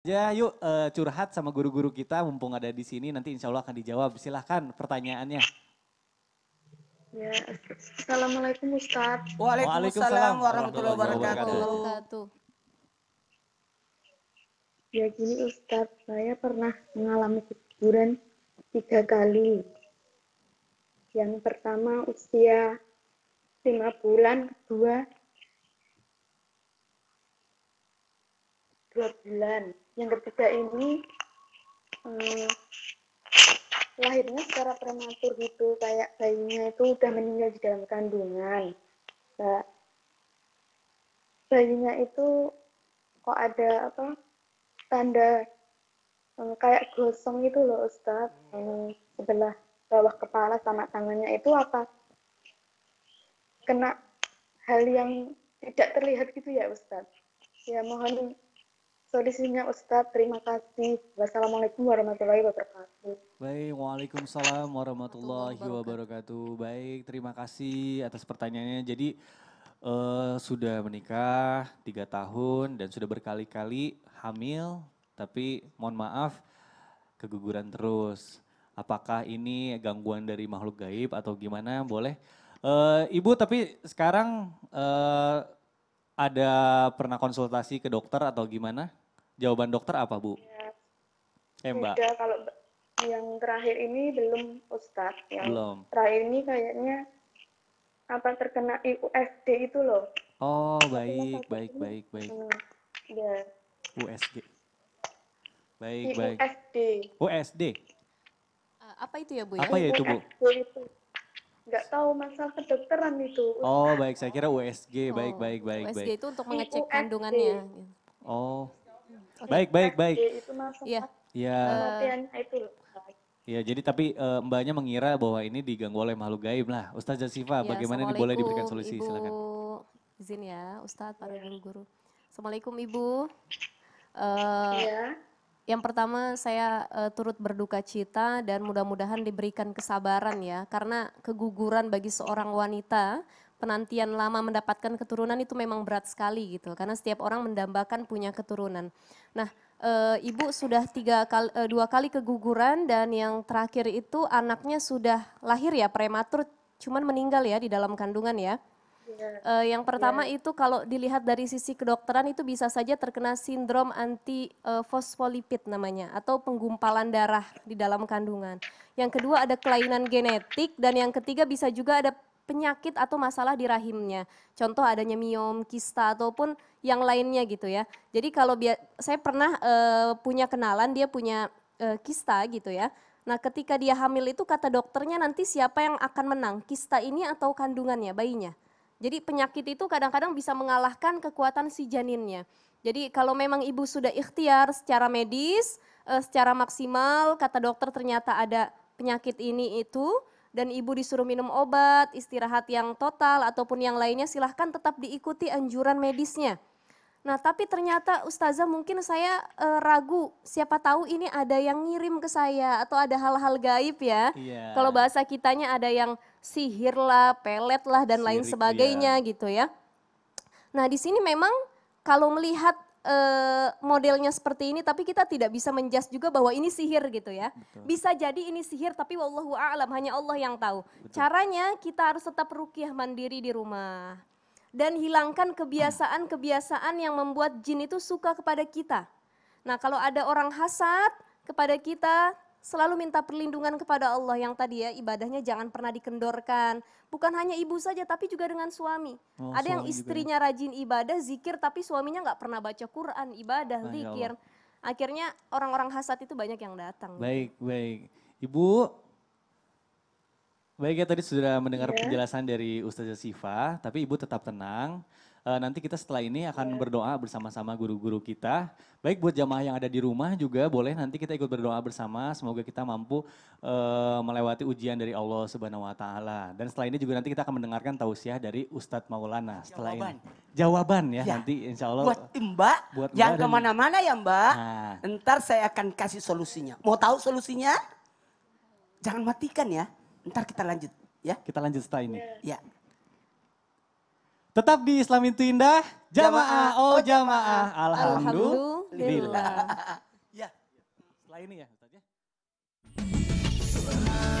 Ya yuk uh, curhat sama guru-guru kita mumpung ada di sini nanti insya Allah akan dijawab. Silahkan pertanyaannya. Ya, Assalamualaikum Ustaz. Waalaikumsalam, warahmatullahi wabarakatuh. Ya gini Ustaz, saya pernah mengalami keguguran tiga kali. Yang pertama usia lima bulan, kedua dua bulan. Yang ketiga ini hmm, lahirnya secara prematur gitu, kayak bayinya itu udah meninggal di dalam kandungan. Nah, bayinya itu kok ada apa tanda hmm, kayak gosong itu loh Ustaz hmm, sebelah bawah kepala sama tangannya itu apa kena hal yang tidak terlihat gitu ya Ustaz ya mohon Solusinya Ustadz, terima kasih. Wassalamualaikum warahmatullahi wabarakatuh. Baik, waalaikumsalam warahmatullahi wabarakatuh. Baik, terima kasih atas pertanyaannya. Jadi uh, sudah menikah tiga tahun dan sudah berkali-kali hamil, tapi mohon maaf keguguran terus. Apakah ini gangguan dari makhluk gaib atau gimana? Boleh. Uh, Ibu, tapi sekarang uh, ada pernah konsultasi ke dokter atau gimana? Jawaban dokter apa, Bu? Ya. Eh, Mbak. Sudah, kalau yang terakhir ini belum Ustad Yang belum. Terakhir ini kayaknya apa terkena USG itu loh. Oh, baik, baik, baik, baik. Hmm, ya. USG. Baik, baik. USD. USD. Eh, apa itu ya, Bu? Ya? Apa ya itu, Bu? Itu. Nggak tahu masalah kedokteran itu. Oh, baik. Saya kira USG. Baik, oh, baik, baik, USG baik. USG itu untuk mengecek kandungannya. Oh baik baik baik Iya. Iya. Iya, jadi tapi e, mbaknya mengira bahwa ini diganggu oleh makhluk gaib lah. Ustazah Siva, ya, bagaimana ini boleh diberikan solusi? Ibu. Silakan. Izin ya, Ustadz, para guru guru. Assalamualaikum Ibu. ya. Yang pertama saya eh, turut berduka cita dan mudah-mudahan diberikan kesabaran ya, karena keguguran bagi seorang wanita penantian lama mendapatkan keturunan itu memang berat sekali gitu karena setiap orang mendambakan punya keturunan. Nah, e, ibu sudah tiga kali, e, eh, dua kali keguguran dan yang terakhir itu anaknya sudah lahir ya prematur, cuman meninggal ya di dalam kandungan ya. E, yang pertama yeah. itu kalau dilihat dari sisi kedokteran itu bisa saja terkena sindrom anti e, fosfolipid namanya atau penggumpalan darah di dalam kandungan. Yang kedua ada kelainan genetik dan yang ketiga bisa juga ada penyakit atau masalah di rahimnya. Contoh adanya miom, kista ataupun yang lainnya gitu ya. Jadi kalau saya pernah e, punya kenalan dia punya e, kista gitu ya. Nah ketika dia hamil itu kata dokternya nanti siapa yang akan menang, kista ini atau kandungannya, bayinya. Jadi penyakit itu kadang-kadang bisa mengalahkan kekuatan si janinnya. Jadi kalau memang ibu sudah ikhtiar secara medis, eh, secara maksimal, kata dokter ternyata ada penyakit ini itu, dan ibu disuruh minum obat, istirahat yang total ataupun yang lainnya silahkan tetap diikuti anjuran medisnya. Nah, tapi ternyata ustazah mungkin saya e, ragu, siapa tahu ini ada yang ngirim ke saya atau ada hal-hal gaib ya. Yeah. Kalau bahasa kitanya ada yang sihir lah, pelet lah dan Sirik, lain gitu ya. sebagainya yeah. gitu ya. Nah, di sini memang kalau melihat uh, modelnya seperti ini tapi kita tidak bisa menjas juga bahwa ini sihir gitu ya. Betul. Bisa jadi ini sihir tapi wallahu a'lam hanya Allah yang tahu. Betul. Caranya kita harus tetap rukiah mandiri di rumah. Dan hilangkan kebiasaan-kebiasaan yang membuat jin itu suka kepada kita. Nah, kalau ada orang hasad kepada kita, selalu minta perlindungan kepada Allah yang tadi ya ibadahnya jangan pernah dikendorkan. Bukan hanya ibu saja tapi juga dengan suami. Oh, Ada yang ya. istrinya juga. rajin ibadah, zikir tapi suaminya nggak pernah baca Quran, ibadah, zikir. Akhirnya orang-orang hasad itu banyak yang datang. Baik, baik. Ibu Baik ya tadi sudah mendengar yeah. penjelasan dari Ustazah Siva, tapi Ibu tetap tenang. Eh, nanti kita setelah ini akan iya. berdoa bersama-sama guru-guru kita. Baik buat jamaah yang ada di rumah juga boleh nanti kita ikut berdoa bersama. Semoga kita mampu uh, melewati ujian dari Allah Subhanahu Wa Taala. Dan setelah ini juga nanti kita akan mendengarkan tausiah dari Ustadz Maulana. Setelah jawaban. ini jawaban ya, ya. nanti Insya Allah. Buat Mbak, buat Yang kemana-mana ya Mbak. Nah. Ntar saya akan kasih solusinya. Mau tahu solusinya? Jangan matikan ya. Ntar kita lanjut ya. Kita lanjut setelah ini. Ya. Tetap di Islam itu indah, jamaah, oh, oh jamaah, alhamdulillah. Ya, setelah ini ya. Ustaz ya.